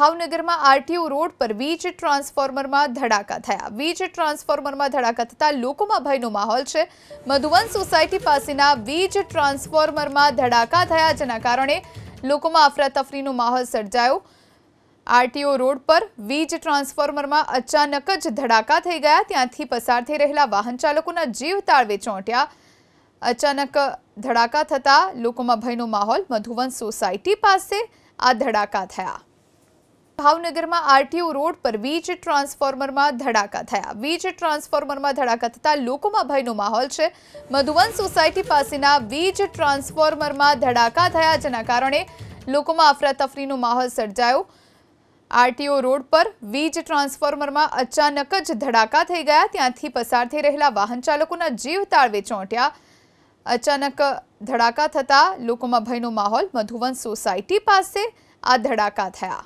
हाव नगर मा RTO road पर वीज ट्रान्सफॉर्मर मा धडाका थया वीज ट्रान्सफॉर्मर मा धडाका થતા લોકો માં ભય નો માહોલ છે મધુવન સોસાયટી પાસી ના વીજ ટ્રાન્સફોર્મર માં ધડાકા થયા જેના કારણે લોકો માં અફરા તફરી નો માહોલ સર્જાયો આરટીઓ રોડ પર વીજ ટ્રાન્સફોર્મર માં અચાનક જ ધડાકા થઈ ગયા ત્યાંથી પસાર થઈ રહેલા વાહન ચાલકો ના જીવ તાળવે ચોંટ્યા અચાનક ધડાકા થતા લોકો માં ભય નો માહોલ મધુવન સોસાયટી પાસી આ ધડાકા થયા ભાવનગરમાં આરટીઓ રોડ પર વીજ ટ્રાન્સફોર્મરમાં ધડાકા થાયા વીજ ટ્રાન્સફોર્મરમાં ધડાકા થતા લોકોમાં ભયનો માહોલ છે મધુવન સોસાયટી પાસેના વીજ ટ્રાન્સફોર્મરમાં ધડાકા થયા જેના કારણે લોકોમાં અફરાતફરીનો માહોલ સર્જાયો આરટીઓ રોડ પર વીજ ટ્રાન્સફોર્મરમાં અચાનક જ ધડાકા થઈ ગયા ત્યાંથી પસાર થઈ રહેલા વાહન ચાલકોના જીવ તાળવે ચોંટ્યા અચાનક ધડાકા થતા લોકોમાં ભયનો માહોલ મધુવન સોસાયટી પાસે આ ધડાકા થયા